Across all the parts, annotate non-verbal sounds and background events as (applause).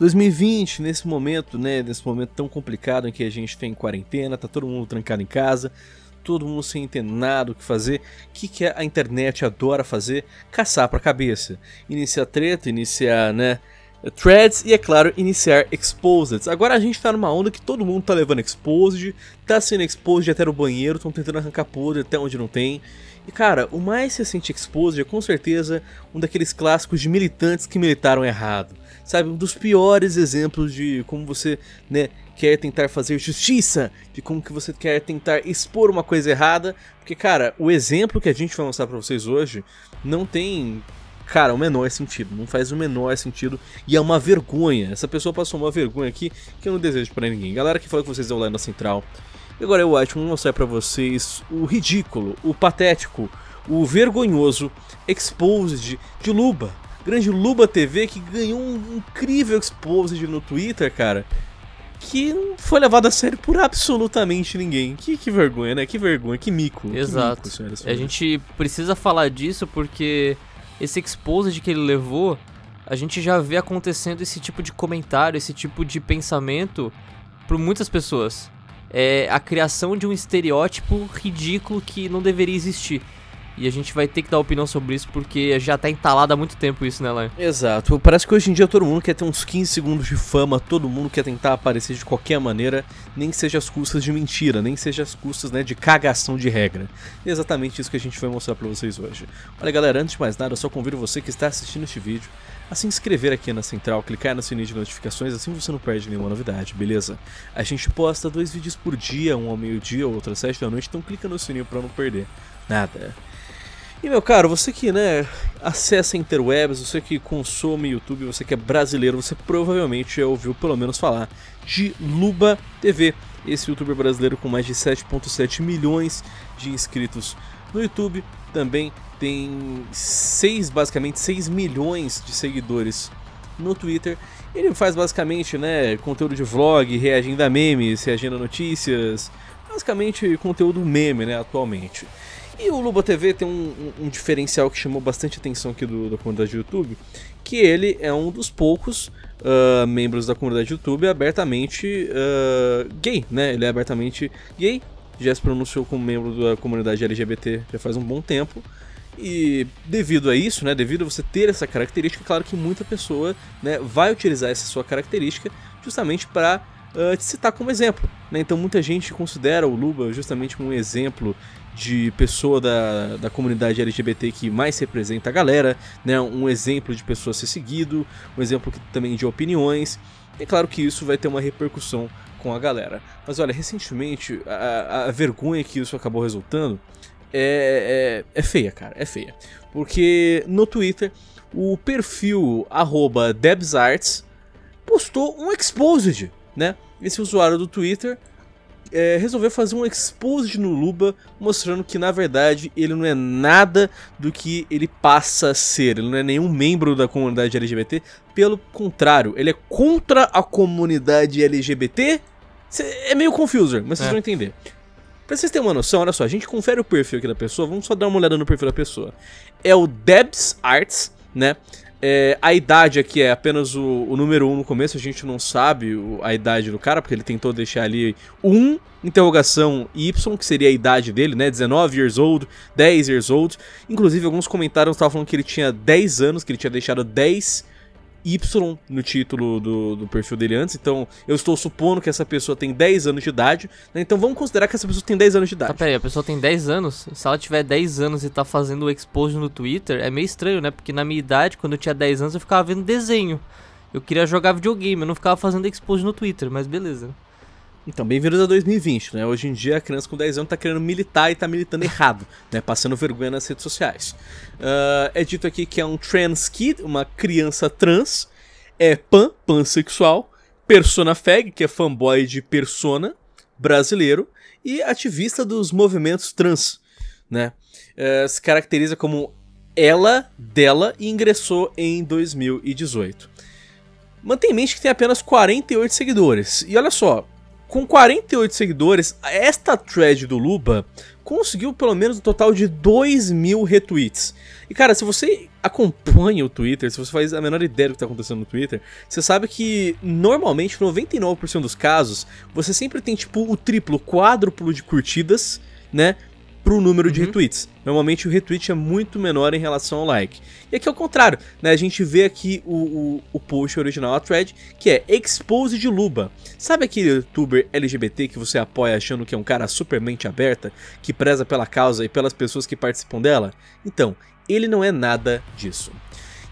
2020, nesse momento, né, nesse momento tão complicado em que a gente tem quarentena, tá todo mundo trancado em casa, todo mundo sem entender nada o que fazer, o que, que a internet adora fazer? Caçar pra cabeça. Iniciar treta, iniciar, né, threads e, é claro, iniciar exposed. Agora a gente tá numa onda que todo mundo tá levando exposed, tá sendo exposed até no banheiro, estão tentando arrancar podre até onde não tem. E cara, o mais recente Exposed é com certeza um daqueles clássicos de militantes que militaram errado. Sabe, um dos piores exemplos de como você, né, quer tentar fazer justiça, de como que você quer tentar expor uma coisa errada, porque cara, o exemplo que a gente vai mostrar para vocês hoje não tem cara, o menor sentido, não faz o menor sentido e é uma vergonha. Essa pessoa passou uma vergonha aqui que eu não desejo para ninguém. Galera que fala com vocês é o Lena Central, e agora eu acho que vou mostrar para vocês o ridículo, o patético, o vergonhoso exposed de Luba. Grande Luba TV que ganhou um incrível exposed no Twitter, cara. Que não foi levado a sério por absolutamente ninguém. Que, que vergonha, né? Que vergonha, que mico. Exato. Que mico, senhora, senhora. A gente precisa falar disso porque esse exposed que ele levou, a gente já vê acontecendo esse tipo de comentário, esse tipo de pensamento por muitas pessoas é, a criação de um estereótipo ridículo que não deveria existir. E a gente vai ter que dar opinião sobre isso porque já tá entalado há muito tempo isso, né, Lan? Exato. Parece que hoje em dia todo mundo quer ter uns 15 segundos de fama, todo mundo quer tentar aparecer de qualquer maneira, nem seja as custas de mentira, nem seja as custas, né, de cagação de regra. E é exatamente isso que a gente vai mostrar para vocês hoje. Olha, galera, antes de mais nada, eu só convido você que está assistindo este vídeo a se inscrever aqui na central, clicar no sininho de notificações, assim você não perde nenhuma novidade, beleza? A gente posta dois vídeos por dia, um ao meio-dia, outro às sete da noite, então clica no sininho para não perder nada. E meu caro, você que né, acessa interwebs, você que consome YouTube, você que é brasileiro, você provavelmente já ouviu pelo menos falar de Luba TV, esse youtuber brasileiro com mais de 7,7 milhões de inscritos no YouTube, também tem 6, basicamente 6 milhões de seguidores no Twitter. Ele faz basicamente né, conteúdo de vlog, reagindo a memes, reagindo a notícias, basicamente conteúdo meme né, atualmente. E o Luba TV tem um, um, um, diferencial que chamou bastante atenção aqui do, da comunidade do YouTube, que ele é um dos poucos uh, membros da comunidade do YouTube abertamente uh, gay, né? Ele é abertamente gay, já se pronunciou como membro da comunidade LGBT já faz um bom tempo. E devido a isso, né, devido a você ter essa característica, claro que muita pessoa né, vai utilizar essa sua característica justamente para uh, ah, te citar como exemplo. Né? Então muita gente considera o Luba justamente um exemplo de pessoa da, da comunidade LGBT que mais representa a galera, né? um exemplo de pessoa a ser seguido, um exemplo que, também de opiniões. É claro que isso vai ter uma repercussão com a galera. Mas olha, recentemente a, a vergonha que isso acabou resultando é, é, é, feia, cara, é feia. Porque no Twitter, o perfil DebsArts postou um exposed né? Esse usuário do Twitter é, resolveu fazer um expose no Luba, mostrando que na verdade ele não é nada do que ele passa a ser, ele não é nenhum membro da comunidade LGBT, pelo contrário, ele é contra a comunidade LGBT. Cê, é meio confuso mas vocês é. vão entender. Pra vocês terem uma noção, olha só, a gente confere o perfil aqui da pessoa, vamos só dar uma olhada no perfil da pessoa. É o Debs Arts, né? É, a idade aqui é apenas o, o número 1 um no começo, a gente não sabe o, a idade do cara, porque ele tentou deixar ali 1, um, interrogação Y, que seria a idade dele, né? 19 years old, 10 years old. Inclusive, alguns comentários estavam falando que ele tinha 10 anos, que ele tinha deixado 10 Y no título do, do perfil dele antes, então eu estou supondo que essa pessoa tem 10 anos de idade, né? Então vamos considerar que essa pessoa tem 10 anos de idade. Tá, peraí, a pessoa tem 10 anos? Se ela tiver 10 anos e tá fazendo o expose no Twitter, é meio estranho, né? Porque na minha idade, quando eu tinha 10 anos, eu ficava vendo desenho. Eu queria jogar videogame, eu não ficava fazendo expose no Twitter, mas beleza. Né? Então, bem-vindos a 2020, né? Hoje em dia a criança com 10 anos tá querendo militar e tá militando errado, né? Passando vergonha nas redes sociais. Uh, é dito aqui que é um trans kid, uma criança trans, é pan, pansexual, persona fag, que é fanboy de persona, brasileiro, e ativista dos movimentos trans, né? Uh, se caracteriza como ela, dela, e ingressou em 2018. Mantém em mente que tem apenas 48 seguidores. E olha só, com 48 seguidores, esta thread do Luba conseguiu pelo menos um total de 2 mil retweets. E cara, se você acompanha o Twitter, se você faz a menor ideia do que está acontecendo no Twitter, você sabe que normalmente, 99% dos casos, você sempre tem tipo o triplo, quádruplo de curtidas, né? para o número de uhum. retweets. Normalmente o retweet é muito menor em relação ao like. E aqui é o contrário, né? A gente vê aqui o, o, o post original, a thread, que é Expose de Luba. Sabe aquele youtuber LGBT que você apoia achando que é um cara super mente aberta, que preza pela causa e pelas pessoas que participam dela? Então, ele não é nada disso.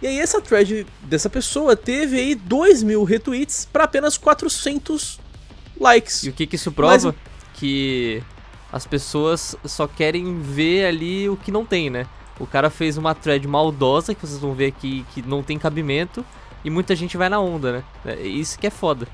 E aí essa thread dessa pessoa teve aí 2 mil retweets para apenas 400 likes. E o que, que isso prova? Mas... Que as pessoas só querem ver ali o que não tem, né? O cara fez uma thread maldosa, que vocês vão ver aqui, que não tem cabimento, e muita gente vai na onda, né? É, isso que é foda.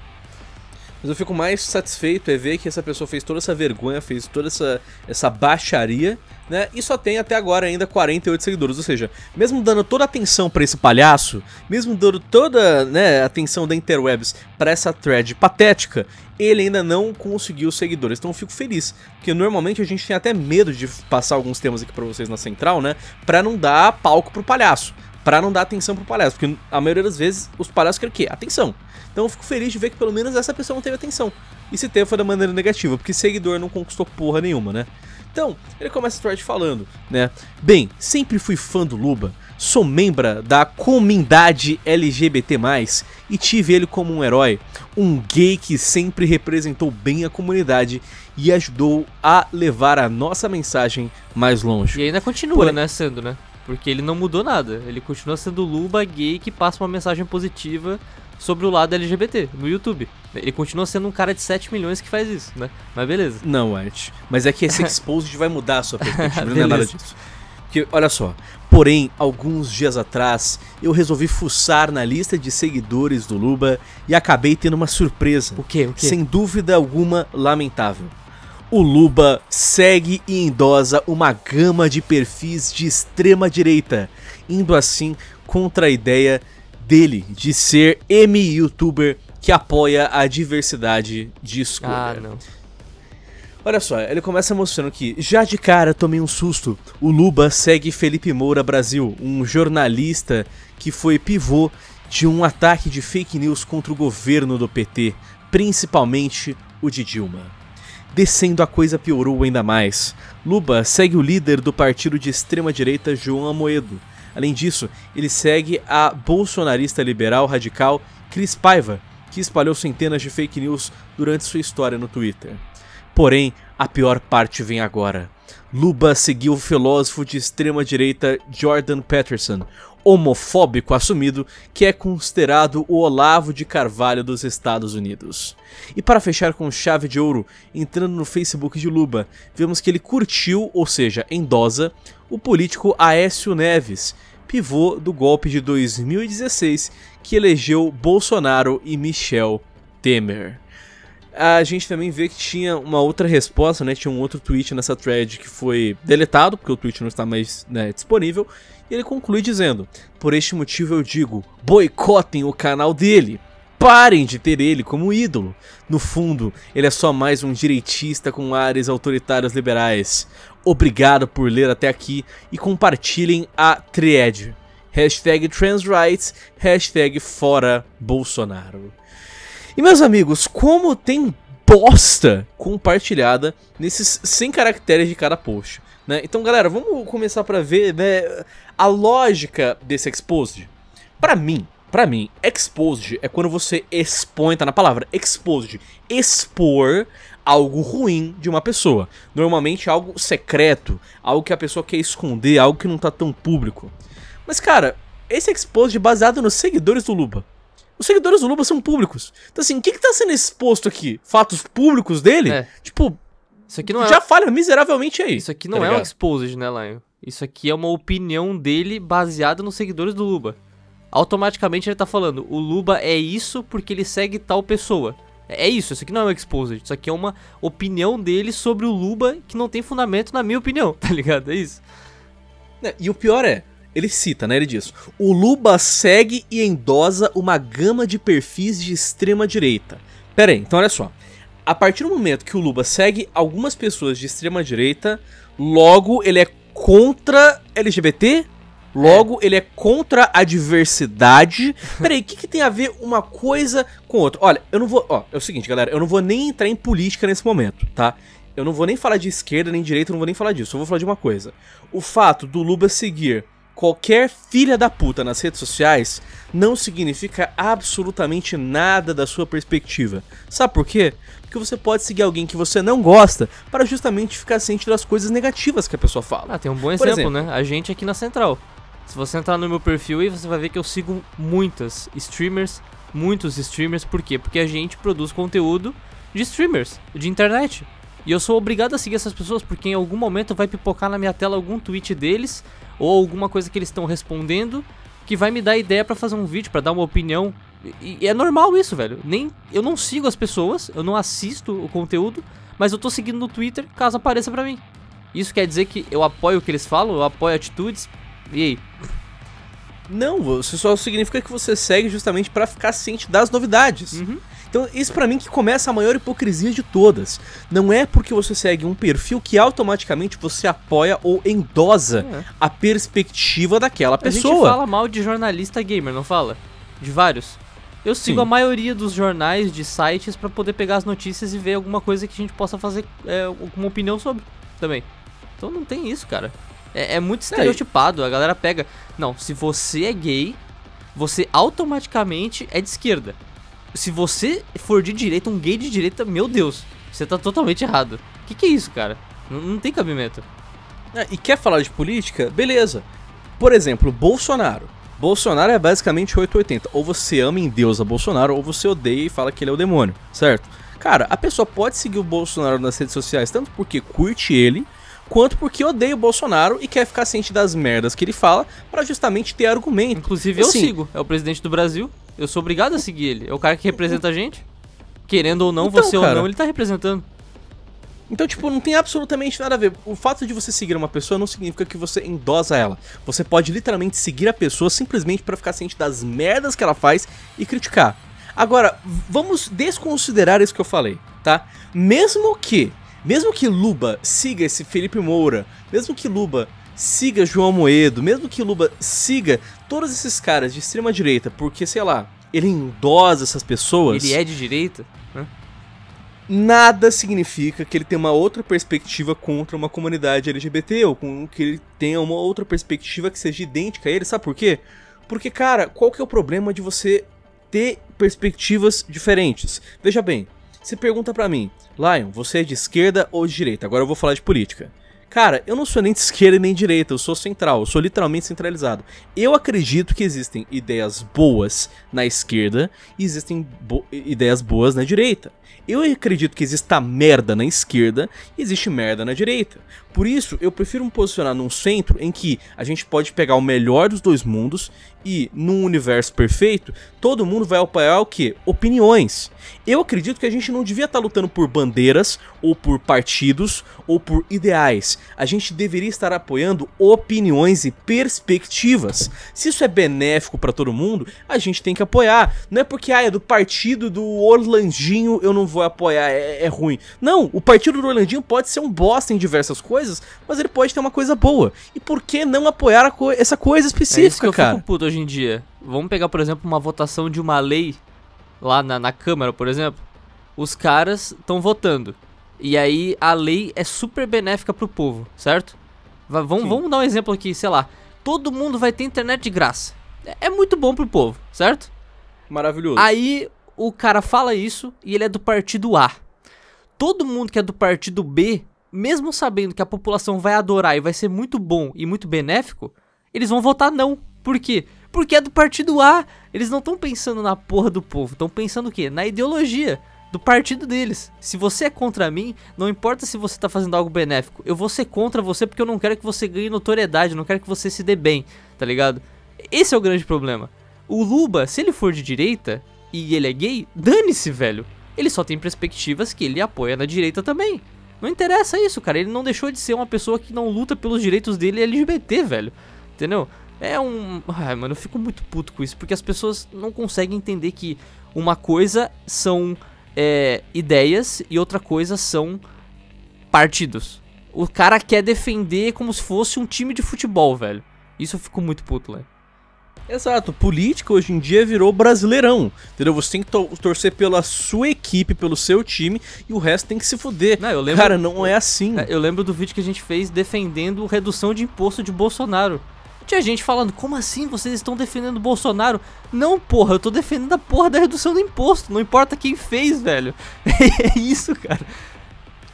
Mas eu fico mais satisfeito é ver que essa pessoa fez toda essa vergonha, fez toda essa, essa baixaria né? E só tem até agora ainda 48 seguidores. Ou seja, mesmo dando toda a atenção para esse palhaço, mesmo dando toda né, a atenção da Interwebs para essa thread patética, ele ainda não conseguiu seguidores. Então eu fico feliz, porque normalmente a gente tem até medo de passar alguns temas aqui para vocês na central, né? Para não dar palco pro palhaço, para não dar atenção pro palhaço, porque a maioria das vezes os palhaços querem o quê? Atenção. Então eu fico feliz de ver que pelo menos essa pessoa não teve atenção. E se teve foi da maneira negativa, porque seguidor não conquistou porra nenhuma, né? Então, ele começa a thread falando, né? Bem, sempre fui fã do Luba, sou membro da comunidade LGBT+, e tive ele como um herói, um gay que sempre representou bem a comunidade e ajudou a levar a nossa mensagem mais longe. E ainda continua, né, sendo, né? Porque ele não mudou nada, ele continua sendo Luba gay que passa uma mensagem positiva sobre o lado LGBT no YouTube. Ele continua sendo um cara de 7 milhões que faz isso, né? Mas beleza. Não, Art. Mas é que esse (laughs) exposed vai mudar a sua perspectiva, não é nada disso. Porque, olha só. Porém, alguns dias atrás, eu resolvi fuçar na lista de seguidores do Luba e acabei tendo uma surpresa. O quê? O quê? Sem dúvida alguma, lamentável. O Luba segue e endosa uma gama de perfis de extrema direita, indo assim contra a ideia dele de ser M-youtuber que apoia a diversidade de escolha. Ah, não. Olha só, ele começa mostrando que já de cara tomei um susto. O Luba segue Felipe Moura Brasil, um jornalista que foi pivô de um ataque de fake news contra o governo do PT, principalmente o de Dilma. Descendo a coisa piorou ainda mais. Luba segue o líder do partido de extrema direita João Amoedo, Além disso, ele segue a bolsonarista liberal radical Cris Paiva, que espalhou centenas de fake news durante sua história no Twitter. Porém, a pior parte vem agora. Luba seguiu o filósofo de extrema direita Jordan Peterson, homofóbico assumido que é considerado o Olavo de Carvalho dos Estados Unidos. E para fechar com chave de ouro, entrando no Facebook de Luba, vemos que ele curtiu, ou seja, endosa, o político Aécio Neves, pivô do golpe de 2016 que elegeu Bolsonaro e Michel Temer. A gente também vê que tinha uma outra resposta, né? Tinha um outro tweet nessa thread que foi deletado, porque o tweet não está mais né, disponível. Ele conclui dizendo: Por este motivo eu digo: boicotem o canal dele. Parem de ter ele como ídolo. No fundo, ele é só mais um direitista com áreas autoritárias liberais. Obrigado por ler até aqui e compartilhem a thread. Hashtag transrights, hashtag fora Bolsonaro. E meus amigos, como tem bosta compartilhada nesses 100 caracteres de cada post. Né? Então, galera, vamos começar para ver né, a lógica desse exposed. Para mim, para mim, exposed é quando você expõe, tá na palavra, exposed, expor algo ruim de uma pessoa. Normalmente algo secreto, algo que a pessoa quer esconder, algo que não tá tão público. Mas cara, esse exposed é baseado nos seguidores do Luba os seguidores do Luba são públicos. Então, assim, o que, que tá sendo exposto aqui? Fatos públicos dele? É. Tipo, isso aqui não é já é... falha miseravelmente aí. Isso aqui tá não tá é ligado? um exposed, né, Lion? Isso aqui é uma opinião dele baseada nos seguidores do Luba. Automaticamente ele tá falando, o Luba é isso porque ele segue tal pessoa. É isso, isso aqui não é um exposed, isso aqui é uma opinião dele sobre o Luba que não tem fundamento, na minha opinião, (laughs) tá ligado? É isso. Né, e o pior é, ele cita, né? Ele diz: O Luba segue e endosa uma gama de perfis de extrema direita. Pera aí, então olha só. A partir do momento que o Luba segue algumas pessoas de extrema direita, logo ele é contra LGBT? Logo, é. ele é contra a diversidade. Peraí, o que, que tem a ver uma coisa com outra? Olha, eu não vou. Ó, é o seguinte, galera, eu não vou nem entrar em política nesse momento, tá? Eu não vou nem falar de esquerda nem direita, eu não vou nem falar disso. Eu vou falar de uma coisa. O fato do Luba seguir qualquer filha da puta nas redes sociais não significa absolutamente nada da sua perspectiva. Sabe por quê? Porque você pode seguir alguém que você não gosta para justamente ficar ciente das coisas negativas que a pessoa fala. Ah, tem um bom exemplo, exemplo, né? A gente aqui na Central. Se você entrar no meu perfil aí, você vai ver que eu sigo muitas streamers, muitos streamers, por quê? Porque a gente produz conteúdo de streamers, de internet. E eu sou obrigado a seguir essas pessoas porque em algum momento vai pipocar na minha tela algum tweet deles ou alguma coisa que eles estão respondendo que vai me dar ideia para fazer um vídeo, para dar uma opinião. E, e é normal isso, velho. Nem eu não sigo as pessoas, eu não assisto o conteúdo, mas eu tô seguindo no Twitter caso apareça para mim. Isso quer dizer que eu apoio o que eles falam, eu apoio atitudes. E aí? Não, isso só significa que você segue justamente para ficar ciente das novidades. Uhum. Então, isso para mim que começa a maior hipocrisia de todas. Não é porque você segue um perfil que automaticamente você apoia ou endosa é. a perspectiva daquela pessoa. A gente fala mal de jornalista gamer, não fala? De vários. Eu sigo Sim. a maioria dos jornais, de sites, para poder pegar as notícias e ver alguma coisa que a gente possa fazer é, uma opinião sobre também. Então não tem isso, cara. É, é muito é. estereotipado. É. A galera pega. Não, se você é gay, você automaticamente é de esquerda se você for de direita, um gay de direita, meu Deus, você tá totalmente errado. O que, que é isso, cara? Não, não tem cabimento. É, e quer falar de política? Beleza. Por exemplo, Bolsonaro. Bolsonaro é basicamente 880. Ou você ama em Deus a Bolsonaro, ou você odeia e fala que ele é o demônio, certo? Cara, a pessoa pode seguir o Bolsonaro nas redes sociais tanto porque curte ele, quanto porque odeia o Bolsonaro e quer ficar ciente das merdas que ele fala para justamente ter argumento. Inclusive eu assim, sigo, é o presidente do Brasil. Eu sou obrigado a seguir ele. É o cara que representa a gente. Querendo ou não, então, você cara, ou não, ele tá representando. Então, tipo, não tem absolutamente nada a ver. O fato de você seguir uma pessoa não significa que você endosa ela. Você pode literalmente seguir a pessoa simplesmente para ficar ciente das merdas que ela faz e criticar. Agora, vamos desconsiderar isso que eu falei, tá? Mesmo que, mesmo que Luba siga esse Felipe Moura, mesmo que Luba siga João Moedo, mesmo que Luba siga todos esses caras de extrema direita, porque, sei lá, ele endosa essas pessoas. Ele é de direita? Né? Nada significa que ele tenha uma outra perspectiva contra uma comunidade LGBT ou com que ele tenha uma outra perspectiva que seja idêntica a ele, sabe por quê? Porque, cara, qual que é o problema de você ter perspectivas diferentes? Veja bem, você pergunta para mim, Lion, você é de esquerda ou de direita? Agora eu vou falar de política. Cara, eu não sou nem de esquerda nem de direita, eu sou central, eu sou literalmente centralizado. Eu acredito que existem ideias boas na esquerda e existem bo ideias boas na direita. Eu acredito que exista merda na esquerda e existe merda na direita. Por isso, eu prefiro me posicionar num centro em que a gente pode pegar o melhor dos dois mundos e num universo perfeito, todo mundo vai apoiar o quê? Opiniões. Eu acredito que a gente não devia estar tá lutando por bandeiras, ou por partidos, ou por ideais. A gente deveria estar apoiando opiniões e perspectivas. Se isso é benéfico para todo mundo, a gente tem que apoiar. Não é porque, ah, é do partido do Orlandinho, eu não vou apoiar, é, é ruim. Não, o partido do Orlandinho pode ser um bosta em diversas coisas, mas ele pode ter uma coisa boa. E por que não apoiar co essa coisa é específica, é cara? hoje em dia, vamos pegar, por exemplo, uma votação de uma lei lá na, na Câmara, por exemplo. Os caras estão votando. E aí a lei é super benéfica pro povo, certo? V vamos, vamos dar um exemplo aqui, sei lá. Todo mundo vai ter internet de graça. É, é muito bom pro povo, certo? Maravilhoso. Aí o cara fala isso e ele é do partido A. Todo mundo que é do partido B, mesmo sabendo que a população vai adorar e vai ser muito bom e muito benéfico, eles vão votar não. Por quê? Porque é do partido A. Eles não estão pensando na porra do povo, estão pensando o quê? Na ideologia do partido deles. Se você é contra mim, não importa se você está fazendo algo benéfico, eu vou ser contra você porque eu não quero que você ganhe notoriedade, não quero que você se dê bem, tá ligado? Esse é o grande problema. O Luba, se ele for de direita e ele é gay, dane-se, velho. Ele só tem perspectivas que ele apoia na direita também. Não interessa isso, cara. Ele não deixou de ser uma pessoa que não luta pelos direitos dele LGBT, velho. Entendeu? É um. Ai, mano, eu fico muito puto com isso, porque as pessoas não conseguem entender que uma coisa são é, ideias e outra coisa são partidos. O cara quer defender como se fosse um time de futebol, velho. Isso eu fico muito puto, velho. Exato, política hoje em dia virou brasileirão, entendeu? Você tem que to torcer pela sua equipe, pelo seu time e o resto tem que se fuder. Não, lembro, Cara, não é assim. Eu lembro do vídeo que a gente fez defendendo redução de imposto de Bolsonaro. Tinha gente falando, como assim vocês estão defendendo o Bolsonaro? Não, porra, eu tô defendendo a porra da redução do imposto, não importa quem fez, velho. (laughs) é isso, cara.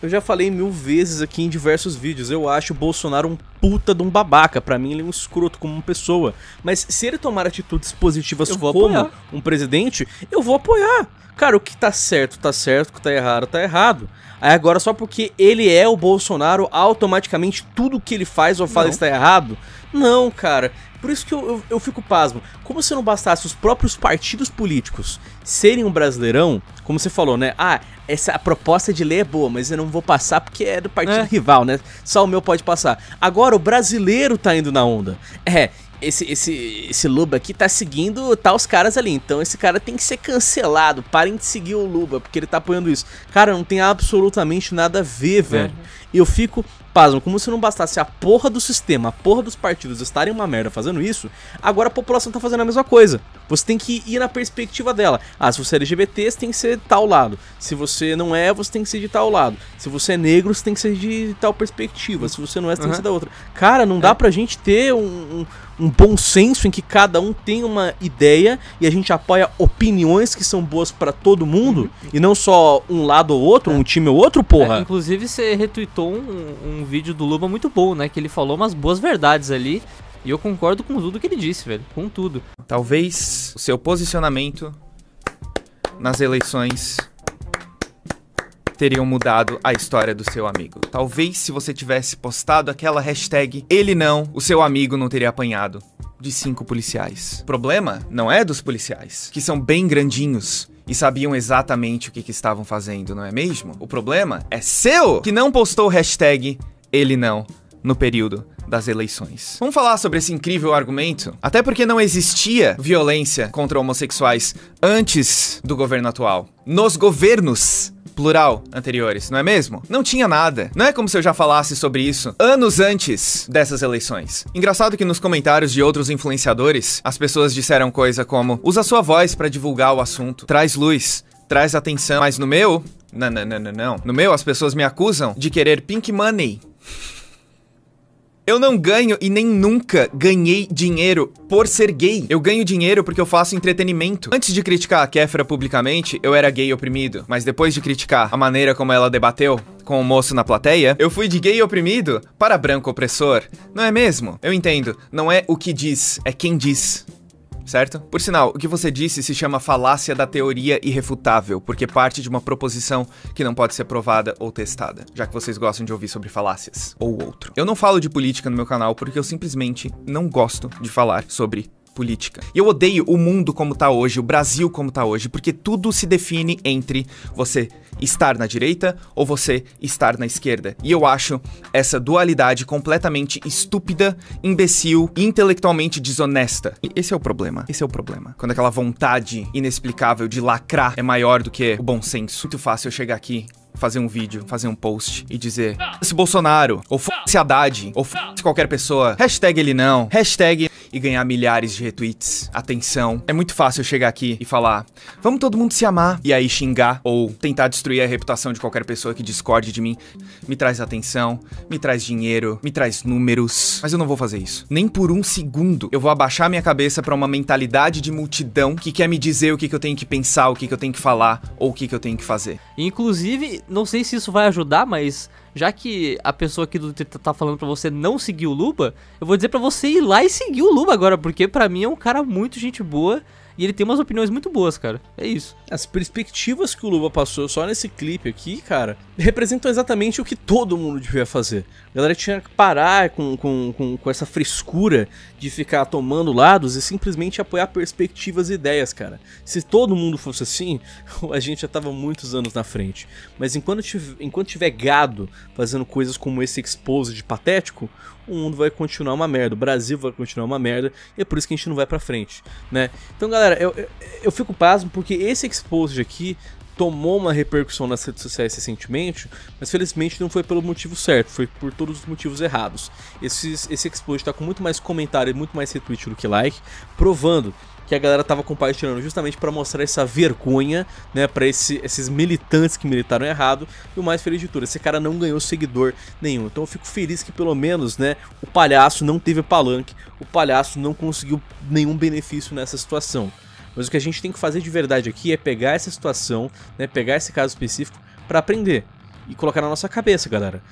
Eu já falei mil vezes aqui em diversos vídeos, eu acho o Bolsonaro um puta de um babaca, para mim ele é um escroto como uma pessoa. Mas se ele tomar atitudes positivas eu como apoiar. um presidente, eu vou apoiar. Cara, o que tá certo, tá certo, o que tá errado, tá errado. Aí agora só porque ele é o Bolsonaro, automaticamente tudo que ele faz ou fala está errado. Não, cara. Por isso que eu, eu, eu, fico pasmo. Como se não bastasse os próprios partidos políticos serem um brasileirão, como você falou, né? Ah, essa proposta de lei é boa, mas eu não vou passar porque é do partido é. rival, né? Só o meu pode passar. Agora o brasileiro tá indo na onda. É, esse, esse, esse Luba aqui tá seguindo tá os caras ali. Então esse cara tem que ser cancelado. Parem de seguir o Luba, porque ele tá apoiando isso. Cara, não tem absolutamente nada a ver, velho. Uhum. E eu fico pasmo, como se não bastasse a porra do sistema, a porra dos partidos estarem uma merda fazendo isso, agora a população tá fazendo a mesma coisa. Você tem que ir na perspectiva dela. Ah, se você é LGBT, você tem que ser de tal lado. Se você não é, você tem que ser de tal lado. Se você é negro, você tem que ser de tal perspectiva. Se você não é, você uhum. tem que ser da outra. Cara, não é. dá pra gente ter um, um, um bom senso em que cada um tem uma ideia e a gente apoia opiniões que são boas para todo mundo uhum. e não só um lado ou outro, é. um time ou outro, porra. É, inclusive, você retweetou um, um vídeo do Luba muito bom, né? Que ele falou umas boas verdades ali. E eu concordo com tudo que ele disse, velho. Com tudo. Talvez o seu posicionamento nas eleições teriam mudado a história do seu amigo. Talvez se você tivesse postado aquela hashtag ele não, o seu amigo não teria apanhado de cinco policiais. O problema não é dos policiais, que são bem grandinhos, e sabiam exatamente o que, que estavam fazendo, não é mesmo? O problema é seu que não postou o hashtag ele não no período das eleições. Vamos falar sobre esse incrível argumento? Até porque não existia violência contra homossexuais antes do governo atual. Nos governos plural, anteriores, não é mesmo? Não tinha nada. Não é como se eu já falasse sobre isso anos antes dessas eleições. Engraçado que nos comentários de outros influenciadores, as pessoas disseram coisa como: usa sua voz para divulgar o assunto, traz luz, traz atenção. Mas no meu, não, não, não, não, não. No meu, as pessoas me acusam de querer pink money. Eu não ganho e nem nunca ganhei dinheiro por ser gay. Eu ganho dinheiro porque eu faço entretenimento. Antes de criticar a Kefra publicamente, eu era gay oprimido. Mas depois de criticar a maneira como ela debateu, com o moço na plateia, eu fui de gay oprimido para branco opressor. Não é mesmo? Eu entendo. Não é o que diz, é quem diz certo? Por sinal, o que você disse se chama falácia da teoria irrefutável, porque parte de uma proposição que não pode ser provada ou testada, já que vocês gostam de ouvir sobre falácias ou outro. Eu não falo de política no meu canal porque eu simplesmente não gosto de falar sobre política. E eu odeio o mundo como tá hoje, o Brasil como tá hoje, porque tudo se define entre você estar na direita ou você estar na esquerda. E eu acho essa dualidade completamente estúpida, imbecil e intelectualmente desonesta. E esse é o problema. Esse é o problema. Quando aquela vontade inexplicável de lacrar é maior do que o bom senso. Muito fácil eu chegar aqui fazer um vídeo, fazer um post e dizer se Bolsonaro, ou se Haddad, ou se qualquer pessoa, hashtag ele não, hashtag e ganhar milhares de retweets, atenção. É muito fácil chegar aqui e falar: "Vamos todo mundo se amar" e aí xingar ou tentar destruir a reputação de qualquer pessoa que discorde de mim. Me traz atenção, me traz dinheiro, me traz números, mas eu não vou fazer isso. Nem por um segundo eu vou abaixar minha cabeça para uma mentalidade de multidão que quer me dizer o que, que eu tenho que pensar, o que, que eu tenho que falar ou o que, que eu tenho que fazer. Inclusive, não sei se isso vai ajudar, mas já que a pessoa aqui do Twitter tá, tá falando para você não seguir o Luba, eu vou dizer para você ir lá e seguir o Luba agora, porque para mim é um cara muito gente boa e ele tem umas opiniões muito boas, cara. É isso. As perspectivas que o Luba passou só nesse clipe aqui, cara, representam exatamente o que todo mundo devia fazer. A galera tinha que parar com, com, com, com essa frescura de ficar tomando lados e simplesmente apoiar perspectivas e ideias, cara. Se todo mundo fosse assim, (laughs) a gente já tava muitos anos na frente. Mas enquanto tiver, enquanto tiver gado fazendo coisas como esse expose de patético, o mundo vai continuar uma merda, o Brasil vai continuar uma merda, e é por isso que a gente não vai pra frente, né? Então, galera, galera, eu, eu fico pasmo porque esse Exposed aqui tomou uma repercussão nas redes sociais recentemente, mas felizmente não foi pelo motivo certo, foi por todos os motivos errados. Esse, esse Explode está com muito mais comentário e muito mais retweet do que like, provando que a galera tava compartilhando justamente para mostrar essa vergonha, né, para esse, esses militantes que militaram errado. E o mais feliz de tudo, esse cara não ganhou seguidor nenhum. Então eu fico feliz que pelo menos, né, o palhaço não teve palanque, o palhaço não conseguiu nenhum benefício nessa situação. Mas o que a gente tem que fazer de verdade aqui é pegar essa situação, né, pegar esse caso específico para aprender e colocar na nossa cabeça, galera.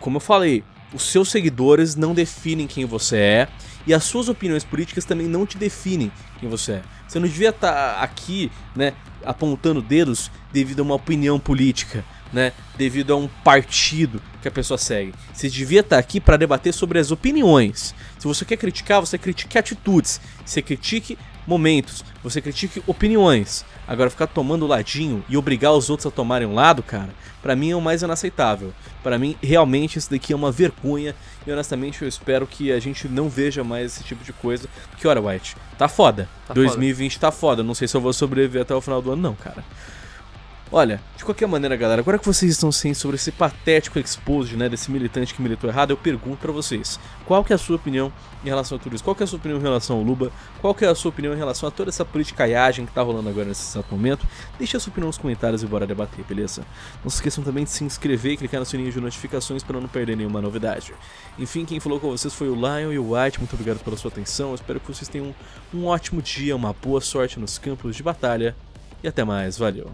Como eu falei, os seus seguidores não definem quem você é e as suas opiniões políticas também não te definem quem você é. Você não devia estar tá aqui, né, apontando dedos devido a uma opinião política, né, devido a um partido que a pessoa segue. Você devia estar tá aqui para debater sobre as opiniões. Se você quer criticar, você critique atitudes, você critique momentos, você critique opiniões. Agora, ficar tomando ladinho e obrigar os outros a tomarem um lado, cara, para mim é o mais inaceitável. Para mim, realmente, isso daqui é uma vergonha. E honestamente, eu espero que a gente não veja mais esse tipo de coisa. Porque, olha, White, tá foda. Tá 2020 foda. tá foda. Não sei se eu vou sobreviver até o final do ano, não, cara. Olha, de qualquer maneira, galera, agora que vocês estão cientes sobre esse patético expose, né, desse militante que militou errado, eu pergunto para vocês, qual que é a sua opinião em relação a tudo isso? Qual que é a sua opinião em relação ao Luba? Qual que é a sua opinião em relação a toda essa politicaiagem que tá rolando agora nesse exato momento? Deixa a sua opinião nos comentários e bora debater, beleza? Não se esqueçam também de se inscrever e clicar no sininho de notificações para não perder nenhuma novidade. Enfim, quem falou com vocês foi o Lion e o White, muito obrigado pela sua atenção, eu espero que vocês tenham um ótimo dia, uma boa sorte nos campos de batalha e até mais, valeu!